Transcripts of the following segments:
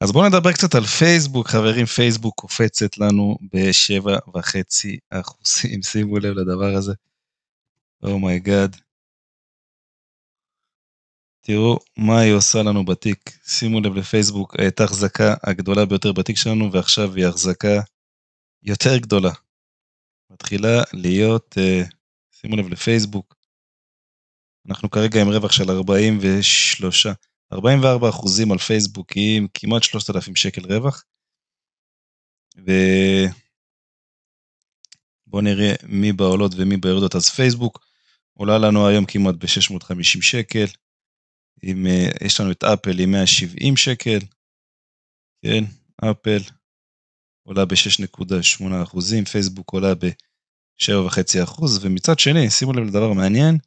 אז בואו נדבר קצת על פייסבוק, חברים, פייסבוק קופצת לנו ב-7.5 אחוזים, שימו לב לדבר הזה. אומייגאד. Oh תראו מה היא עושה לנו בתיק. שימו לב לפייסבוק, את ההחזקה הגדולה ביותר בתיק שלנו, ועכשיו היא החזקה יותר גדולה. מתחילה להיות, אה, שימו לב לפייסבוק, אנחנו כרגע עם רווח של 43 44% אחוזים על פייסבוק עם כמעט 3,000 שקל רווח. ובואו נראה מי בעולות ומי ביורדות. אז פייסבוק עולה לנו היום כמעט ב-650 שקל. עם, אה, יש לנו את אפל עם 170 שקל, כן, אפל עולה ב-6.8 אחוזים, פייסבוק עולה ב-7.5 אחוז, ומצד שני, שימו לב לדבר מעניין,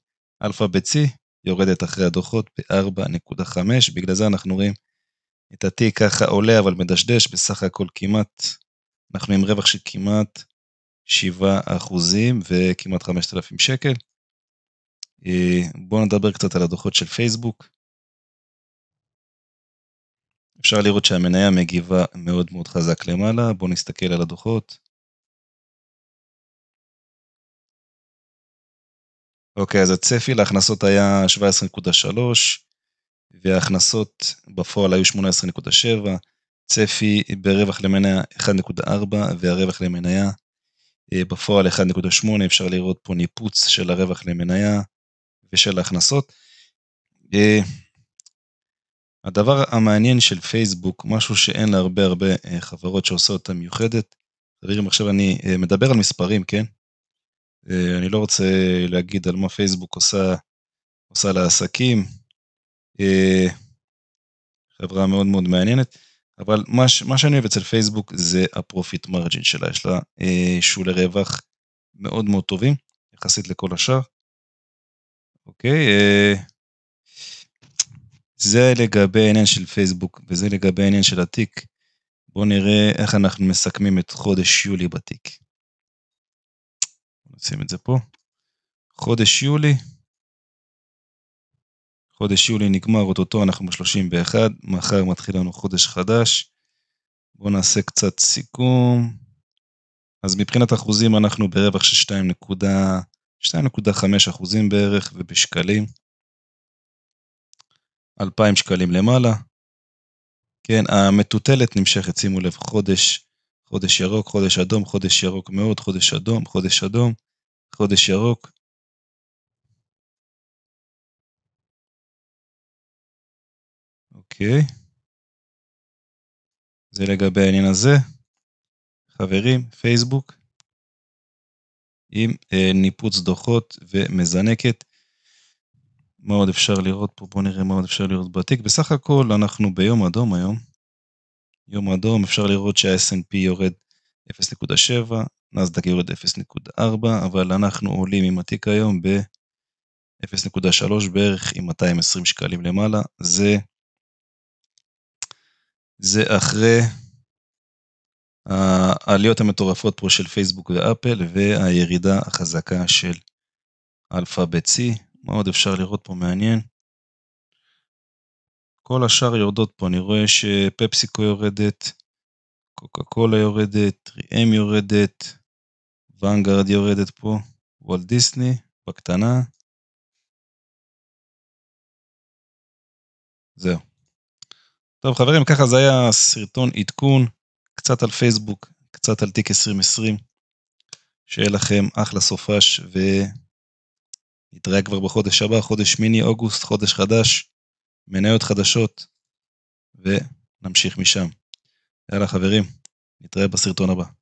אלפא בצי יורדת אחרי הדוחות ב-4.5, בגלל זה אנחנו רואים את התיק ככה עולה אבל מדשדש, בסך הכל כמעט, אנחנו עם רווח של כמעט 7% וכמעט 5,000 שקל. אה, בואו נדבר קצת על הדוחות של פייסבוק. אפשר לראות שהמניה מגיבה מאוד מאוד חזק למעלה, בואו נסתכל על הדוחות. אוקיי, אז הצפי להכנסות היה 17.3, וההכנסות בפועל היו 18.7, צפי ברווח למניה 1.4, והרווח למניה אה, בפועל 1.8, אפשר לראות פה ניפוץ של הרווח למניה ושל ההכנסות. אה, הדבר המעניין של פייסבוק, משהו שאין להרבה הרבה אה, חברות שעושות אותה מיוחדת, חברים, עכשיו אני מדבר על מספרים, כן? אה, אני לא רוצה להגיד על מה פייסבוק עושה, עושה לעסקים. אה, חברה מאוד מאוד מעניינת, אבל מה, מה שאני אוהב אצל פייסבוק זה הפרופיט מרג'ין שלה, יש לה אה, שולי רווח מאוד מאוד טובים, יחסית לכל השאר. אוקיי, זה לגבי העניין של פייסבוק וזה לגבי העניין של התיק. בואו נראה איך אנחנו מסכמים את חודש יולי בתיק. נשים את זה פה. חודש יולי, חודש יולי נגמר, אוטוטו אנחנו ב-31, מחר מתחיל לנו חודש חדש. בואו נעשה קצת סיכום. אז מבחינת אחוזים אנחנו ברווח של 2.5 אחוזים בערך, ובשקלים 2,000 שקלים למעלה. כן, המטוטלת נמשכת, שימו לב, חודש, חודש ירוק, חודש אדום, חודש ירוק מאוד, חודש אדום, חודש אדום. חודש ירוק. אוקיי. זה לגבי העניין הזה. חברים, פייסבוק, עם אה, ניפוץ דוחות ומזנקת. מה עוד אפשר לראות פה? בואו נראה מה עוד אפשר לראות בתיק. בסך הכל אנחנו ביום אדום היום. יום אדום, אפשר לראות שה-S&P יורד 0.7, נסדק יורד 0.4, אבל אנחנו עולים עם התיק היום ב-0.3 בערך עם 220 שקלים למעלה, זה, זה אחרי העליות המטורפות פה של פייסבוק ואפל והירידה החזקה של אלפא בצי, מה עוד אפשר לראות פה מעניין? כל השאר יורדות פה, אני רואה שפפסיקו יורדת, קוקה קולה יורדת, 3M יורדת, ונגרד יורדת פה, וולט דיסני, בקטנה. זהו. טוב חברים, ככה זה היה סרטון עדכון, קצת על פייסבוק, קצת על תיק 2020. שיהיה לכם אחלה סופש ונתראה כבר בחודש הבא, חודש מיני, אוגוסט, חודש חדש, מניות חדשות, ונמשיך משם. יאללה חברים, נתראה בסרטון הבא.